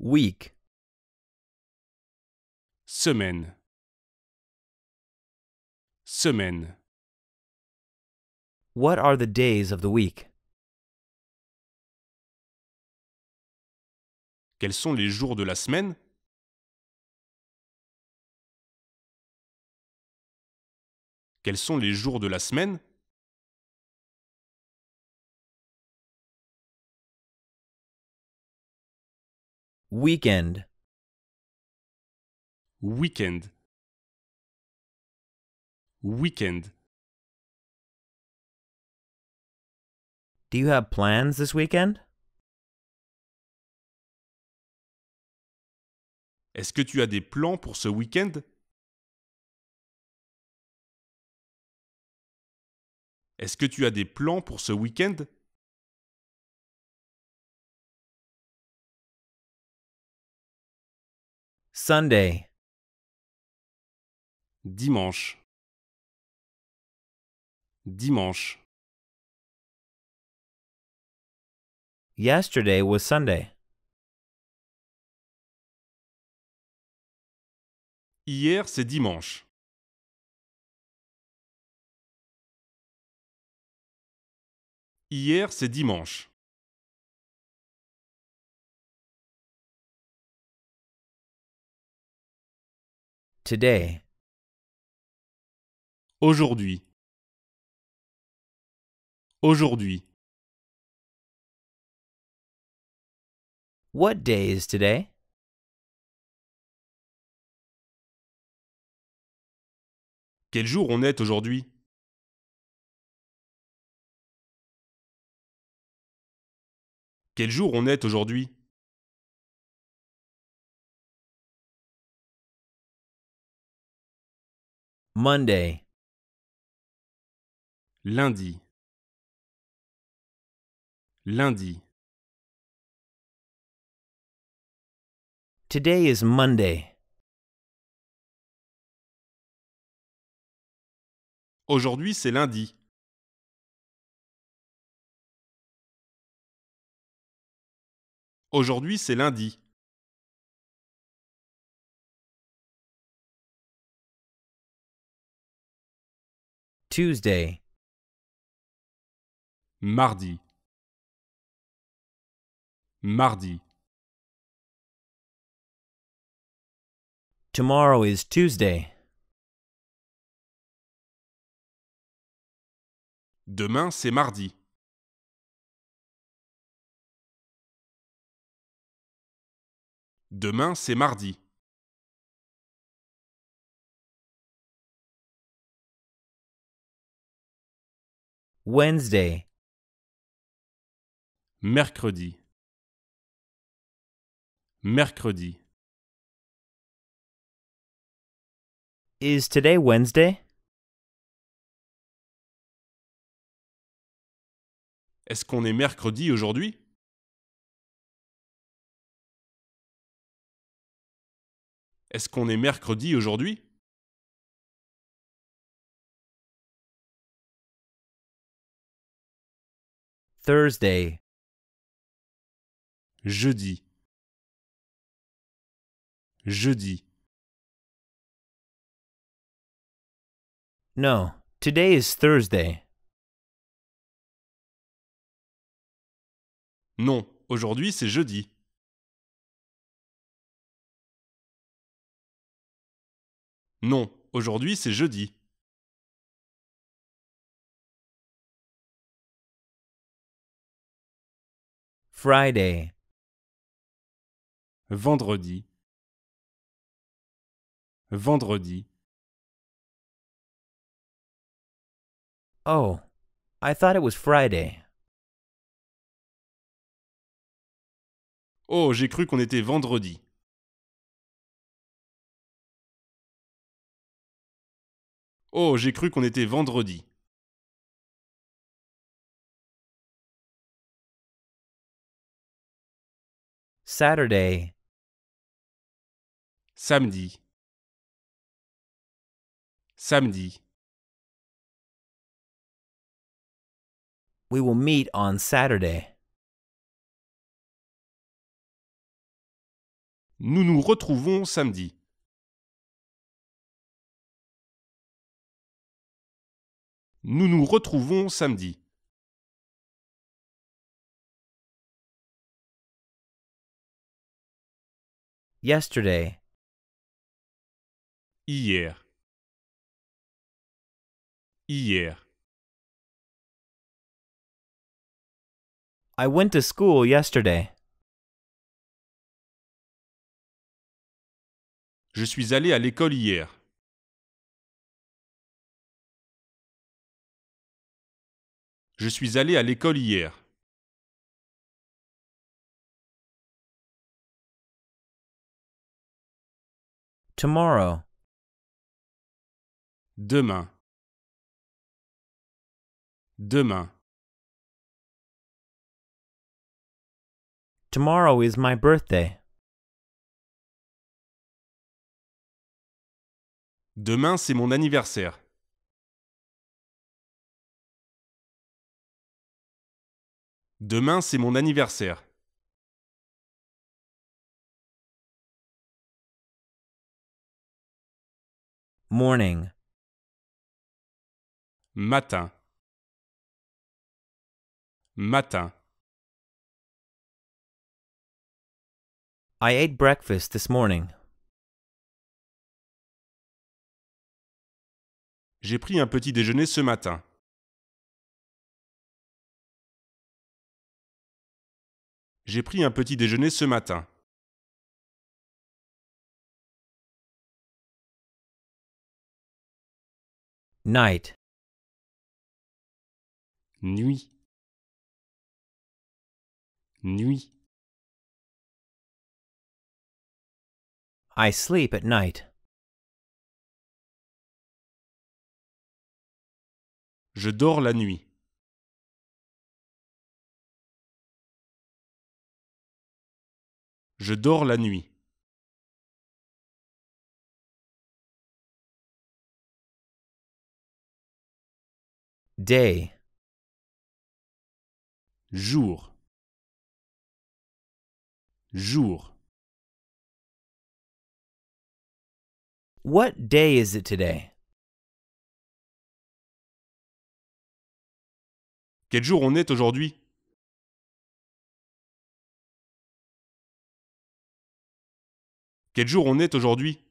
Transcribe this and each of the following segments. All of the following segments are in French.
Week. Semaine. Semaine. What are the days of the week? Quels sont les jours de la semaine Quels sont les jours de la semaine Weekend. Weekend. Weekend. Do you have plans this weekend? Est-ce que tu as des plans pour ce week-end Est-ce que tu as des plans pour ce week-end Sunday. Dimanche. Dimanche. Yesterday was Sunday. Hier, c'est dimanche. Hier, c'est dimanche. Today. Aujourd'hui. Aujourd'hui. What day is today? Quel jour on est aujourd'hui? Quel jour on est aujourd'hui? Monday. Lundi. Lundi. Today is Monday. Aujourd'hui, c'est lundi. Aujourd'hui, c'est lundi. Tuesday. Mardi. Mardi. Tomorrow is Tuesday. Demain, c'est mardi. Demain, c'est mardi. Wednesday. Mercredi. Mercredi. Is today Wednesday? Est-ce qu'on est mercredi aujourd'hui? Est-ce qu'on est mercredi aujourd'hui? Thursday. Jeudi. Jeudi. No, today is Thursday. Non, aujourd'hui c'est jeudi. Non, aujourd'hui c'est jeudi. Friday. Vendredi. Vendredi. Oh, I thought it was Friday. Oh, j'ai cru qu'on était vendredi. Oh, j'ai cru qu'on était vendredi. Saturday. Samedi. Samedi. We will meet on Saturday. Nous nous retrouvons samedi. Nous nous retrouvons samedi. Yesterday. Hier. Hier. I went to school yesterday. Je suis allé à l'école hier. Je suis allé à l'école hier. Tomorrow. Demain. Demain. Tomorrow is my birthday. Demain, c'est mon anniversaire. Demain, c'est mon anniversaire. Morning. Matin. Matin. I ate breakfast this morning. J'ai pris un petit déjeuner ce matin. J'ai pris un petit déjeuner ce matin. Night. Nuit. Nuit. I sleep at night. Je dors la nuit. Je dors la nuit. Day. Jour. Jour. What day is it today? Quel jour on est aujourd'hui Quel jour on est aujourd'hui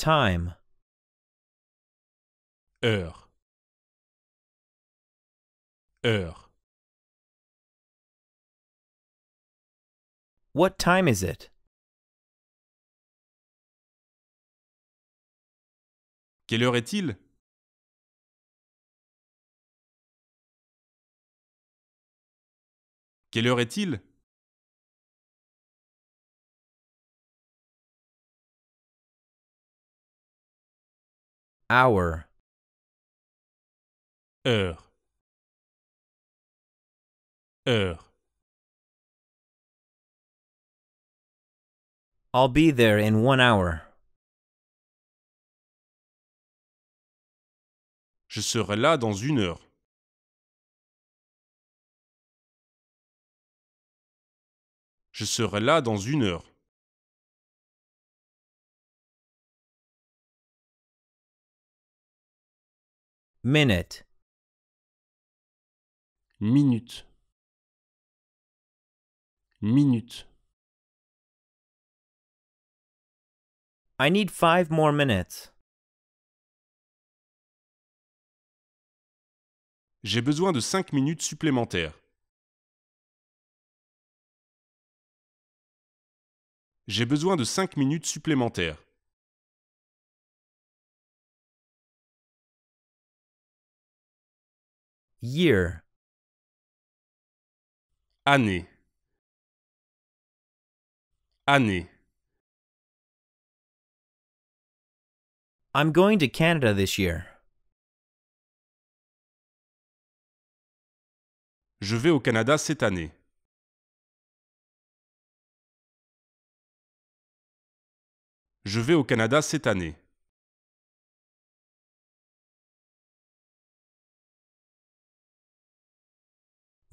Time. Heure. Heure. What time is it? Quelle heure est-il? Quelle heure est-il? Hour. Heure. Heure. I'll be there in one hour. Je serai là dans une heure. Je serai là dans une heure. minute minute minute I need five more minutes. J'ai besoin de cinq minutes supplémentaires. J'ai besoin de cinq minutes supplémentaires. Year. Année. Année. I'm going to Canada this year. Je vais au Canada cette année. Je vais au Canada cette année.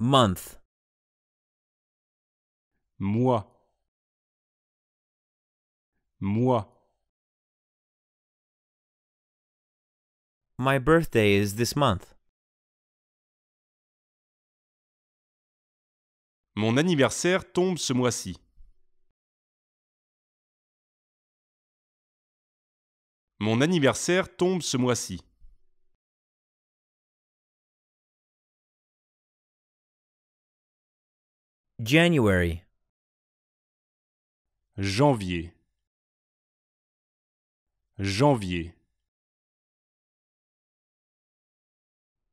Month. Mois. Mois. My birthday is this month. Mon anniversaire tombe ce mois-ci. Mon anniversaire tombe ce mois-ci. January. Janvier. Janvier.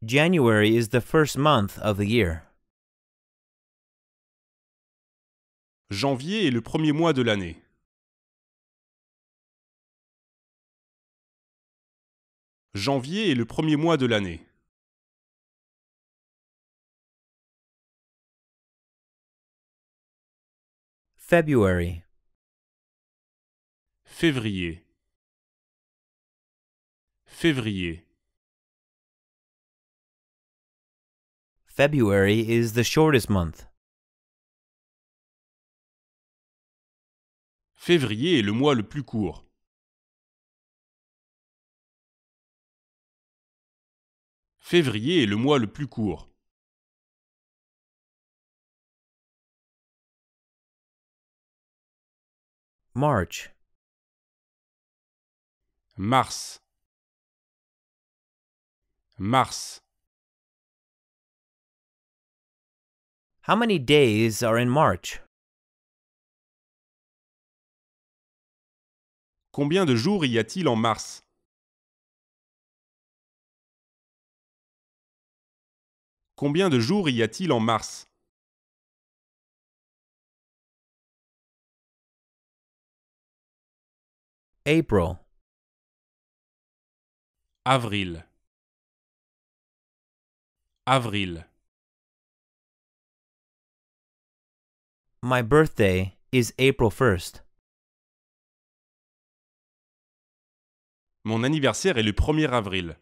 January is the first month of the year. Janvier est le premier mois de l'année. Janvier est le premier mois de l'année. February. Février. Février. February is the shortest month. Février est le mois le plus court. Février est le mois le plus court. March. Mars. Mars. How many days are in March? Combien de jours y a-t-il en mars? Combien de jours y a-t-il en mars? April. Avril. Avril. My birthday is April 1 Mon anniversaire est le 1er avril.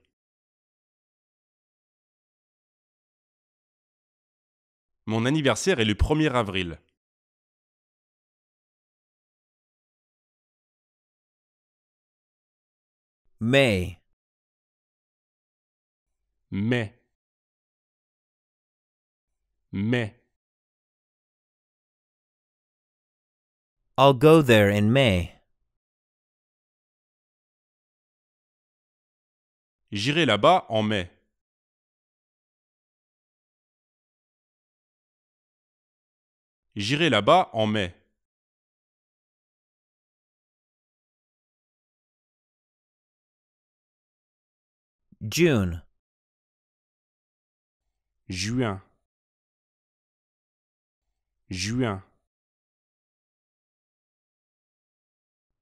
Mon anniversaire est le 1er avril. May. Me. Me. I'll go there in May. J'irai là-bas en mai. J'irai là-bas en mai. June. Juin. Juin.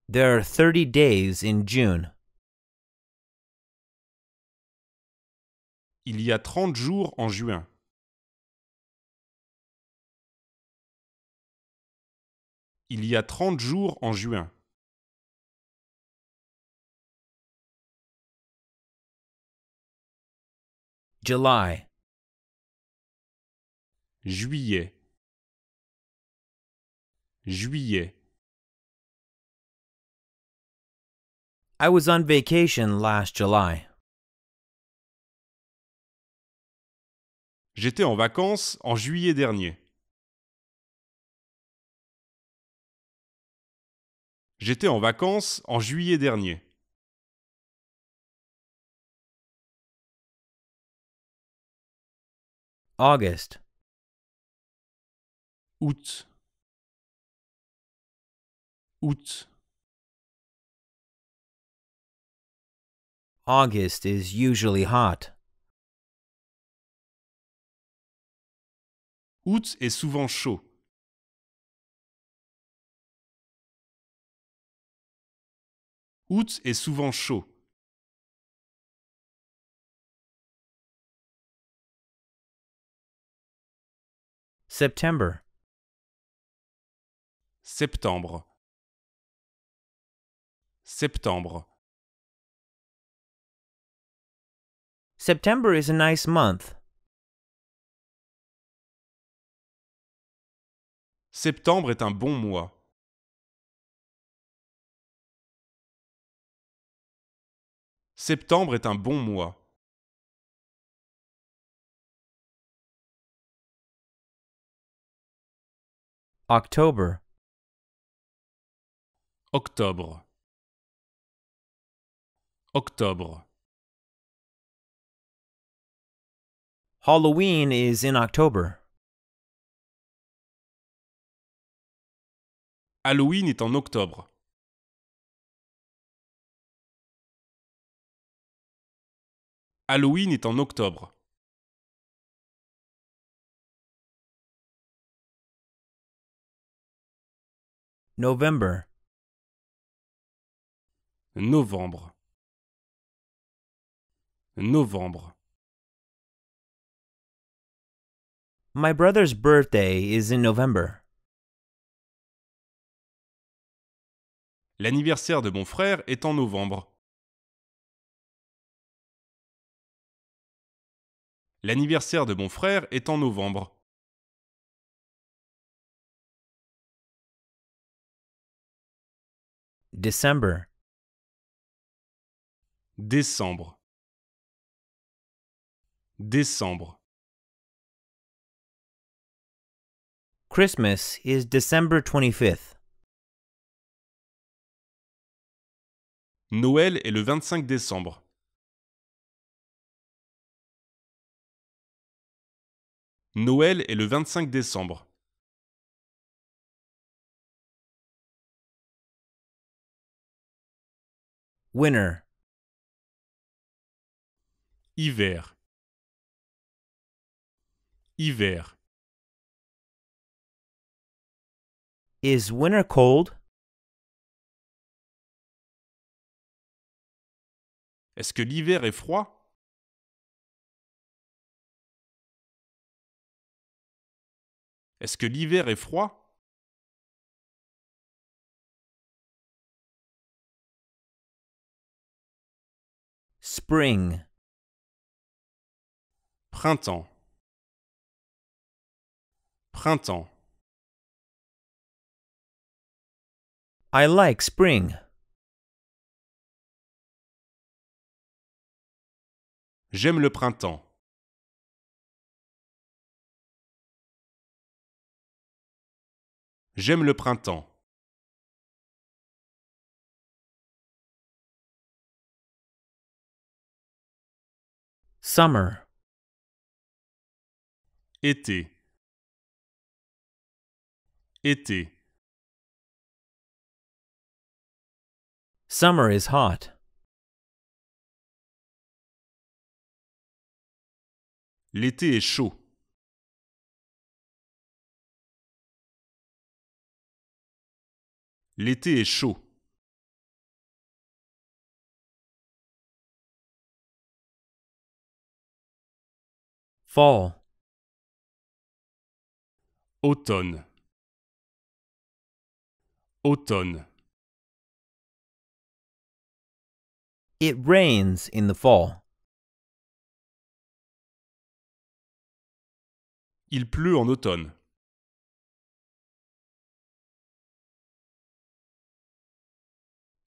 There are thirty days in June. Il y a trente jours en juin. Il y a trente jours en juin. Juillet. Juillet. I was on vacation last July. J'étais en vacances en juillet dernier. J'étais en vacances en juillet dernier. August. Août. Août. August is usually hot. Août est souvent chaud. Août est souvent chaud. September. Septembre. Septembre. September is a nice month. Septembre est un bon mois. Septembre est un bon mois. October Octobre Octobre Halloween is in October. Halloween est en octobre. Halloween est en octobre. November. Novembre. Novembre. My brother's birthday is in November. L'anniversaire de mon frère est en novembre. L'anniversaire de mon frère est en novembre. December. Décembre. Décembre. Christmas is December 25th. Noël est le 25 décembre. Noël est le 25 décembre. Winter. Hiver. Hiver. Is winter cold? Est-ce que l'hiver est froid? Est-ce que l'hiver est froid? Spring. Printemps. Printemps. I like spring. J'aime le printemps. J'aime le printemps. Summer. Été. Été. Summer is hot. L'été est chaud. L'été est chaud. Fall. Automne. Automne. It rains in the fall. Il pleut en automne.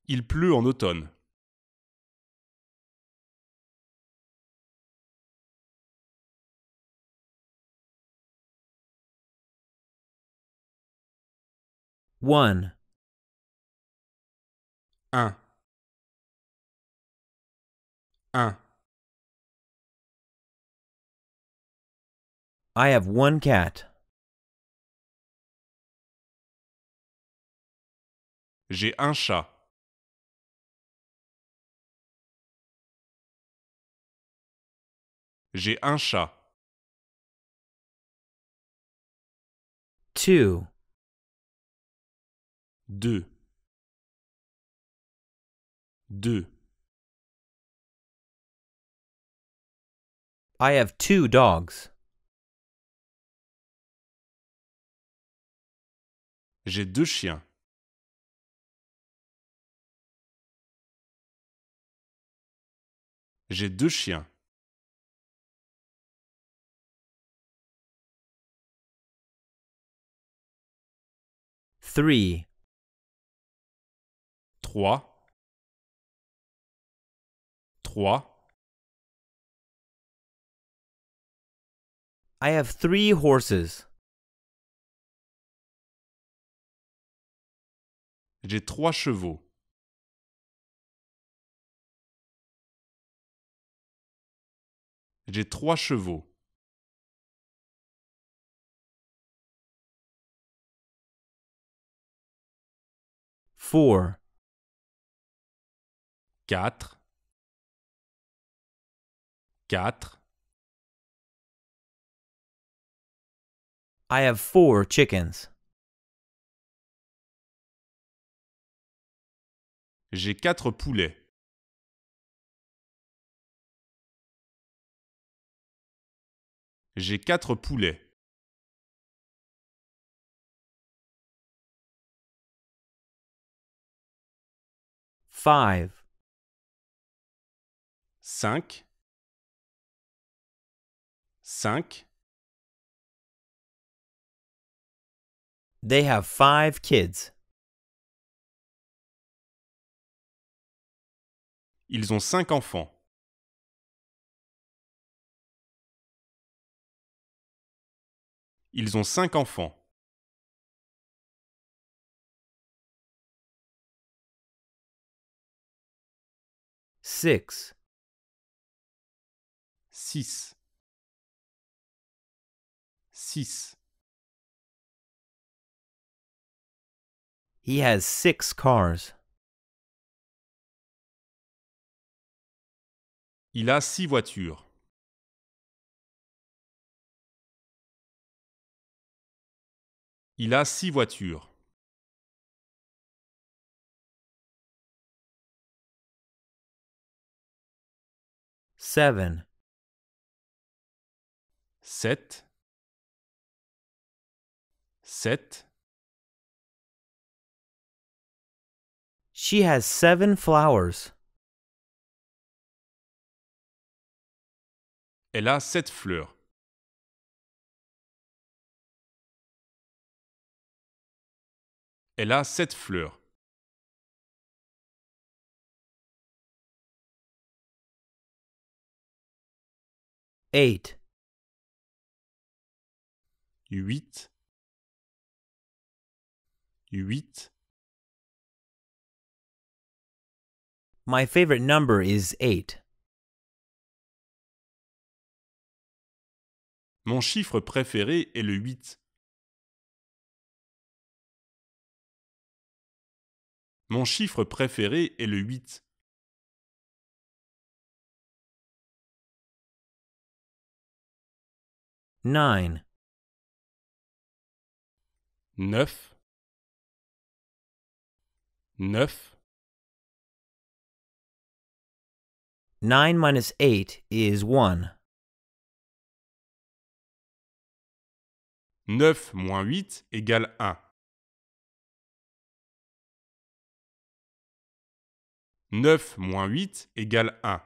Il pleut en automne. 1 Un. Un. I have one cat. J'ai un chat. J'ai un chat. 2 deux deux I have two dogs. J'ai deux chiens. J'ai deux chiens. Three. 3 3 I have 3 horses. J'ai trois chevaux. J'ai trois chevaux. Four. quatre, quatre. I have four chickens. J'ai quatre poulets. J'ai quatre poulets. Five cinq, cinq. They have five kids. Ils ont cinq enfants. Ils ont cinq enfants. Six. six, six. He has six cars. Il a six voitures. Il a six voitures. Seven sept, sept. She has seven flowers. Elle a sept fleurs. Elle a sept fleurs. Eight. 8 8 My favorite number is 8. Mon chiffre préféré est le 8. Mon chiffre préféré est le 8. neuf, neuf. Nine minus eight is one. Neuf moins huit égale un. Neuf moins huit égale un.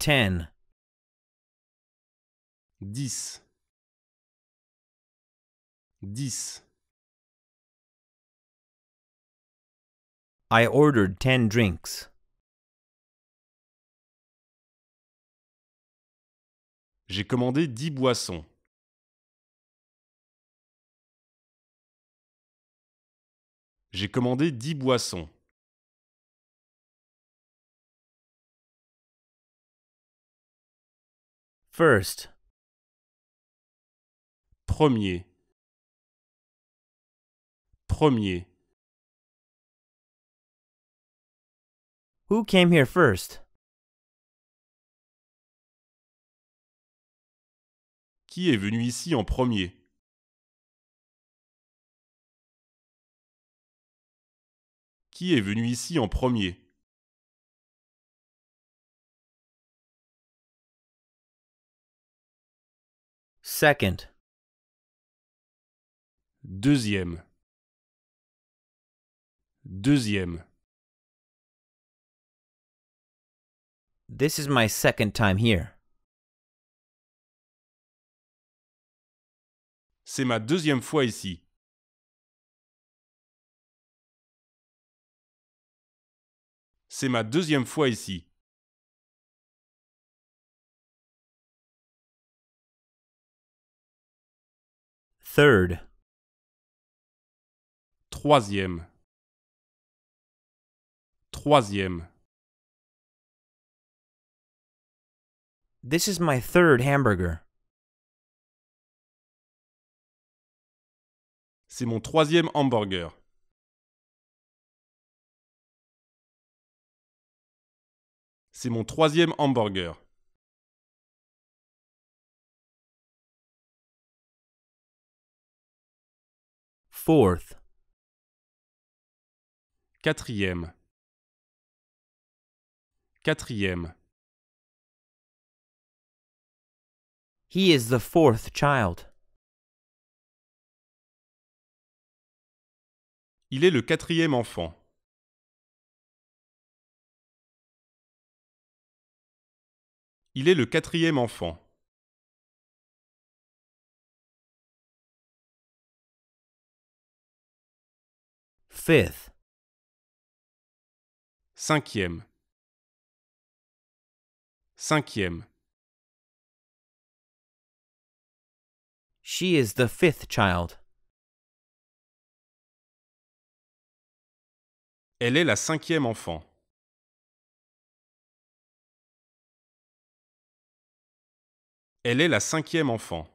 Ten. dix, dix. I ordered ten drinks. J'ai commandé dix boissons. J'ai commandé dix boissons. First, Premier. Premier. Who came here first? Qui est venu ici en premier? Qui est venu ici en premier? Second. Deuxième. Deuxième. This is my second time here. C'est ma deuxième fois ici. C'est ma deuxième fois ici. Third. Troisième. Troisième. This is my third hamburger. C'est mon troisième hamburger. C'est mon troisième hamburger. Fourth. Quatrième. Quatrième. He is the fourth child. Il est le quatrième enfant. Il est le quatrième enfant. Fifth. Cinquième. Cinquième. She is the fifth child. Elle est la cinquième enfant. Elle est la cinquième enfant.